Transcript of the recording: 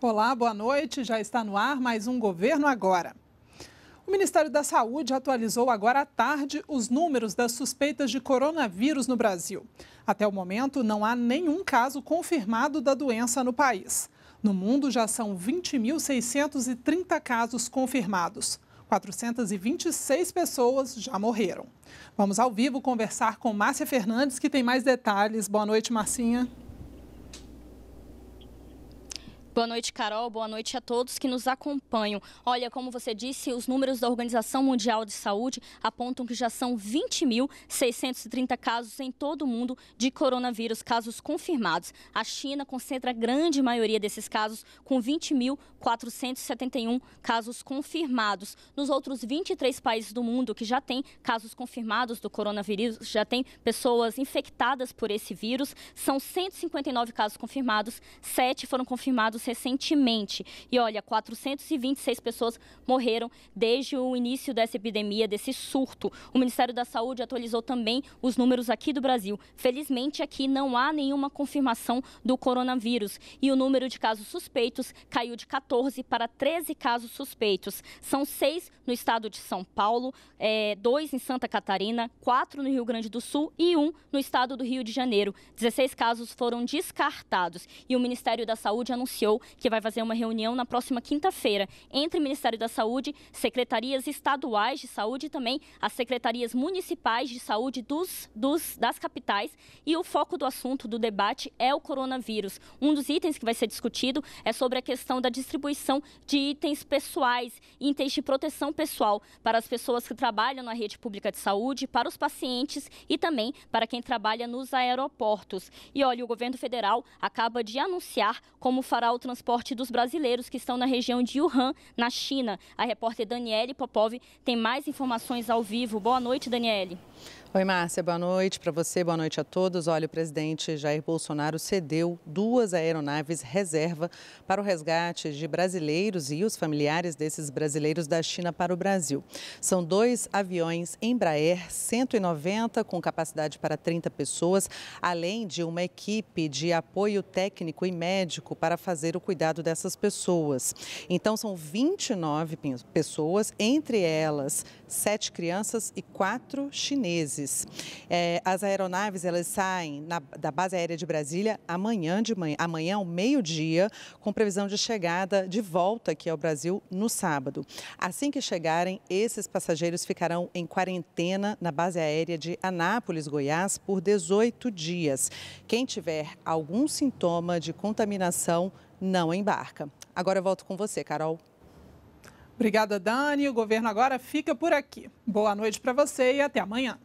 Olá, boa noite. Já está no ar mais um Governo Agora. O Ministério da Saúde atualizou agora à tarde os números das suspeitas de coronavírus no Brasil. Até o momento, não há nenhum caso confirmado da doença no país. No mundo, já são 20.630 casos confirmados. 426 pessoas já morreram. Vamos ao vivo conversar com Márcia Fernandes, que tem mais detalhes. Boa noite, Marcinha. Boa noite, Carol. Boa noite a todos que nos acompanham. Olha, como você disse, os números da Organização Mundial de Saúde apontam que já são 20.630 casos em todo o mundo de coronavírus, casos confirmados. A China concentra a grande maioria desses casos, com 20.471 casos confirmados. Nos outros 23 países do mundo que já têm casos confirmados do coronavírus, já tem pessoas infectadas por esse vírus, são 159 casos confirmados, 7 foram confirmados recentemente. E olha, 426 pessoas morreram desde o início dessa epidemia, desse surto. O Ministério da Saúde atualizou também os números aqui do Brasil. Felizmente, aqui não há nenhuma confirmação do coronavírus. E o número de casos suspeitos caiu de 14 para 13 casos suspeitos. São seis no estado de São Paulo, é, dois em Santa Catarina, quatro no Rio Grande do Sul e um no estado do Rio de Janeiro. 16 casos foram descartados e o Ministério da Saúde anunciou que vai fazer uma reunião na próxima quinta-feira entre o Ministério da Saúde, secretarias estaduais de saúde e também as secretarias municipais de saúde dos, dos, das capitais. E o foco do assunto, do debate, é o coronavírus. Um dos itens que vai ser discutido é sobre a questão da distribuição de itens pessoais, itens de proteção pessoal para as pessoas que trabalham na rede pública de saúde, para os pacientes e também para quem trabalha nos aeroportos. E olha, o governo federal acaba de anunciar como fará o transporte dos brasileiros que estão na região de Wuhan, na China. A repórter Daniele Popov tem mais informações ao vivo. Boa noite, Daniele. Oi, Márcia, boa noite para você, boa noite a todos. Olha, o presidente Jair Bolsonaro cedeu duas aeronaves reserva para o resgate de brasileiros e os familiares desses brasileiros da China para o Brasil. São dois aviões Embraer 190 com capacidade para 30 pessoas, além de uma equipe de apoio técnico e médico para fazer fazer o cuidado dessas pessoas. Então, são 29 pessoas, entre elas sete crianças e quatro chineses. É, as aeronaves elas saem na, da base aérea de Brasília amanhã de manhã, amanhã ao meio-dia, com previsão de chegada de volta aqui ao Brasil no sábado. Assim que chegarem, esses passageiros ficarão em quarentena na base aérea de Anápolis, Goiás, por 18 dias. Quem tiver algum sintoma de contaminação não embarca. Agora eu volto com você, Carol. Obrigada, Dani. O governo agora fica por aqui. Boa noite para você e até amanhã.